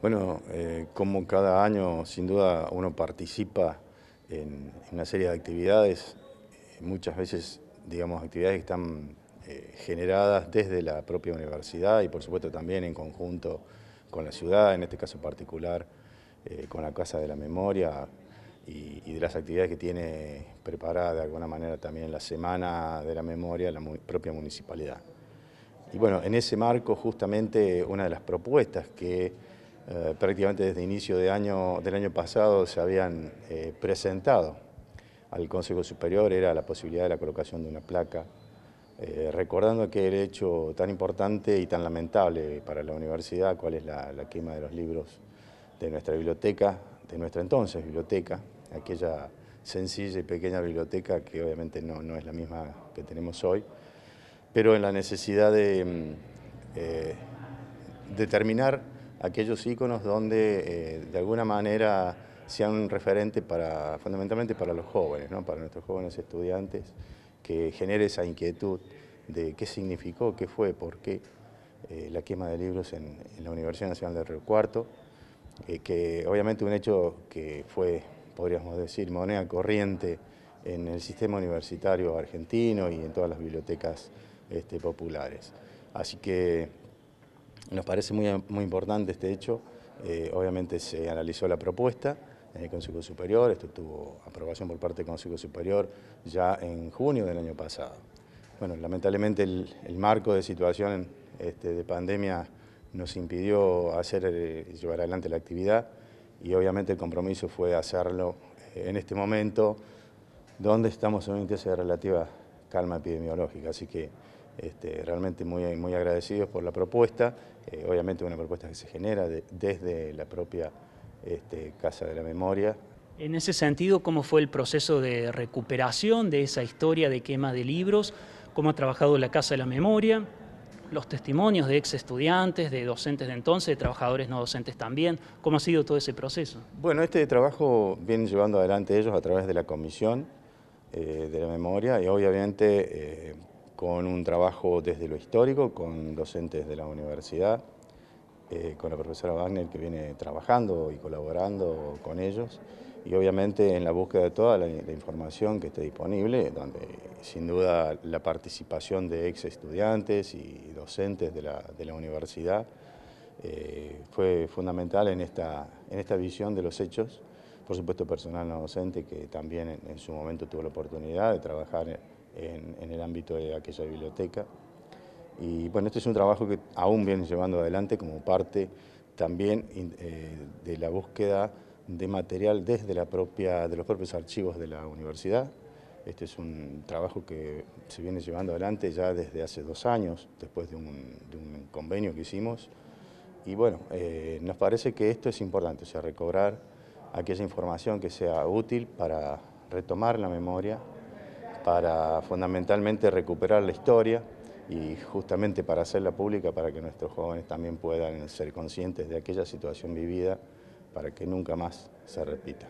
Bueno, eh, como cada año sin duda uno participa en, una serie de actividades, eh, muchas veces digamos actividades que están eh, generadas desde la propia universidad y por supuesto también en conjunto con la ciudad, en este caso particular con la Casa de la Memoria y, de las actividades que tiene preparada de alguna manera también la Semana de la Memoria la propia municipalidad. Y bueno, en ese marco justamente una de las propuestas que eh, prácticamente desde inicio del año pasado se habían eh, presentado al Consejo Superior, era la posibilidad de la colocación de una placa, eh, recordando que el hecho tan importante y tan lamentable para la universidad, cuál es la, quema de los libros de nuestra biblioteca, de nuestra entonces biblioteca, aquella sencilla y pequeña biblioteca que obviamente no, no es la misma que tenemos hoy, pero en la necesidad de mm, determinar aquellos íconos donde eh, de alguna manera sean un referente para, fundamentalmente para los jóvenes, ¿no? para nuestros jóvenes estudiantes, que genere esa inquietud de qué significó, qué fue, por qué eh, la quema de libros en, la Universidad Nacional de Río Cuarto, eh, que obviamente un hecho que fue, podríamos decir, moneda corriente en el sistema universitario argentino y en todas las bibliotecas este, populares. Así que nos parece muy, muy importante este hecho. Eh, obviamente se analizó la propuesta en eh, el Consejo Superior, esto tuvo aprobación por parte del Consejo Superior ya en junio del año pasado. Bueno, lamentablemente el, marco de situación este, de pandemia nos impidió hacer, eh, llevar adelante la actividad y obviamente el compromiso fue hacerlo en este momento donde estamos en un índice de relativa calma epidemiológica, así que este, realmente muy, muy agradecidos por la propuesta, eh, obviamente una propuesta que se genera desde la propia este, Casa de la Memoria. En ese sentido, ¿cómo fue el proceso de recuperación de esa historia de quema de libros? ¿Cómo ha trabajado la Casa de la Memoria? Los testimonios de ex estudiantes, de docentes de entonces, de trabajadores no docentes también. ¿Cómo ha sido todo ese proceso? Bueno, este trabajo viene llevando adelante ellos a través de la Comisión eh, de la Memoria y obviamente eh, con un trabajo desde lo histórico, con docentes de la universidad, eh, con la profesora Wagner que viene trabajando y colaborando con ellos, y obviamente en la búsqueda de toda la, información que esté disponible, donde sin duda la participación de ex estudiantes y docentes de la, universidad eh, fue fundamental en esta, en esta visión de los hechos por supuesto personal no docente que también en, su momento tuvo la oportunidad de trabajar en, el ámbito de aquella biblioteca. Y bueno, este es un trabajo que aún viene llevando adelante como parte también eh, de la búsqueda de material desde la propia, de los propios archivos de la universidad. Este es un trabajo que se viene llevando adelante ya desde hace dos años, después de un, convenio que hicimos. Y bueno, eh, nos parece que esto es importante, o sea, recobrar aquella información que sea útil para retomar la memoria para fundamentalmente recuperar la historia y justamente para hacerla pública para que nuestros jóvenes también puedan ser conscientes de aquella situación vivida para que nunca más se repita.